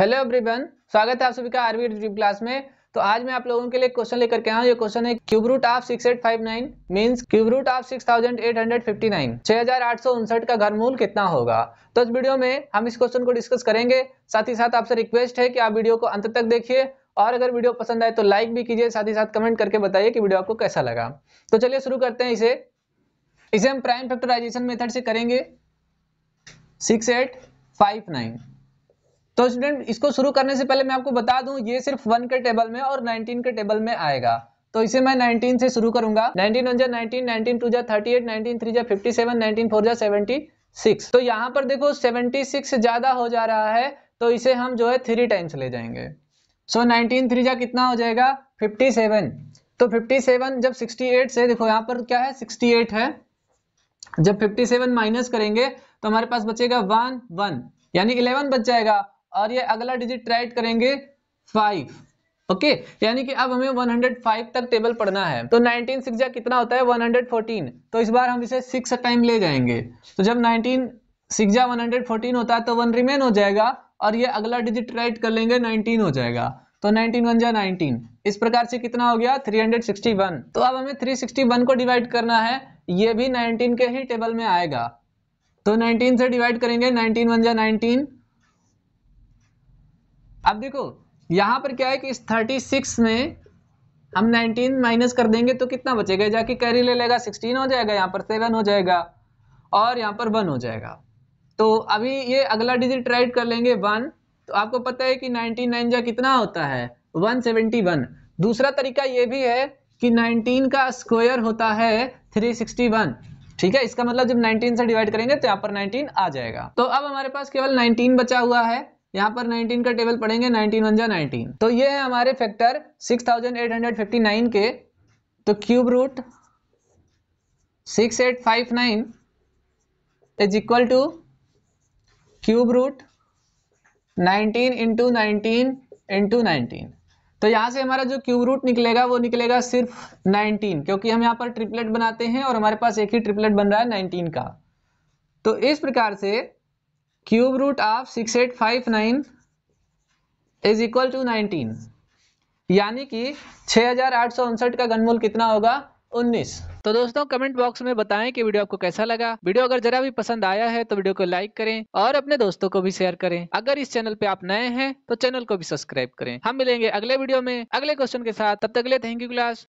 hello everyone स्वागत है आप सभी का आरवी ड्रीम क्लास में तो आज मैं आप लोगों के लिए क्वेश्चन लेकर के आया ये क्वेश्चन है cube root of six eight five nine means cube root of six thousand eight hundred fifty nine छह हजार आठ सौ उनसठ का घरमूल कितना होगा तो इस वीडियो में हम इस क्वेश्चन को डिस्कस करेंगे साथ ही साथ आपसे रिक्वेस्ट है कि आप वीडियो को अंत तक देखिए और अगर वीडियो पसंद आए तो लाइक भी कीजिए साथ ही साथ कमेंट करके बताइए कि वीडियो आपको कैसा लगा तो चलिए शुरू करते हैं इसे इसे हम प्राइम फैक्टराइजेशन मेथड से करेंगे सिक्स एट फाइव नाइन तो स्टूडेंट इसको शुरू करने से पहले मैं आपको बता दूं ये सिर्फ वन के टेबल में और नाइनटीन के टेबल में आएगा तो इसे मैं 19 से शुरू करूंगा 19 वन जा टू जा थ्री जा फोर जा सिक्स तो यहाँ पर देखो सिक्स ज्यादा हो जा रहा है तो इसे हम जो है थ्री टाइम्स ले जाएंगे सो नाइनटीन थ्री जा कितना हो जाएगा फिफ्टी सेवन तो फिफ्टी सेवन जब सिक्सटी एट से देखो यहाँ पर क्या है सिक्सटी एट है जब फिफ्टी सेवन माइनस करेंगे तो हमारे पास बचेगा वन वन यानी इलेवन बच जाएगा और ये अगला डिजिट राइट करेंगे फाइव ओके यानी कि अब हमें 105 तक टेबल पढ़ना है तो 19 सिक्स जा कितना होता है 114 तो इस बार हम इसे सिक्स टाइम ले जाएंगे तो जब 19 सिक्स जा 114 होता है तो वन रिमेन हो जाएगा और ये अगला डिजिट राइट कर लेंगे 19 हो जाएगा तो 19 वन जा नाइनटीन इस प्रकार से कितना हो गया 361 तो अब हमें 361 को डिवाइड करना है ये भी 19 के ही टेबल में आएगा तो 19 से डिवाइड करेंगे 19 वन जा 19 अब देखो यहां पर क्या है कि इस थर्टी सिक्स में हम नाइनटीन माइनस कर देंगे तो कितना बचेगा जाके कैरी ले लेगा सिक्सटीन हो जाएगा यहाँ पर सेवन हो जाएगा और यहाँ पर वन हो जाएगा तो अभी ये अगला डिजिट राइट कर लेंगे वन तो आपको पता है कि नाइनटीन नाइन जा कितना होता है वन सेवेंटी वन दूसरा तरीका ये भी है कि नाइनटीन का स्क्वायर होता है थ्री सिक्सटी वन ठीक है इसका मतलब जब 19 से डिवाइड करेंगे तो यहाँ पर 19 आ जाएगा तो अब हमारे पास केवल 19 बचा हुआ है यहाँ पर 19 का टेबल पढ़ेंगे 19 वन जा नाइनटीन तो ये है हमारे फैक्टर 6859 के तो cube root 6859 eight is equal to cube root 19 into nineteen into nineteen तो यहाँ से हमारा जो क्यूब रूट निकलेगा वो निकलेगा सिर्फ 19 क्योंकि हम यहाँ पर ट्रिपलेट बनाते हैं और हमारे पास एक ही ट्रिपलेट बन रहा है 19 का तो इस प्रकार से cube root of six eight five nine is equal to nineteen यानी कि छः का घनमूल कितना होगा 19 तो दोस्तों कमेंट बॉक्स में बताएं कि वीडियो आपको कैसा लगा वीडियो अगर जरा भी पसंद आया है तो वीडियो को लाइक करें और अपने दोस्तों को भी शेयर करें अगर इस चैनल पे आप नए हैं तो चैनल को भी सब्सक्राइब करें हम मिलेंगे अगले वीडियो में अगले क्वेश्चन के साथ तब तक अगले थैंक यू क्लास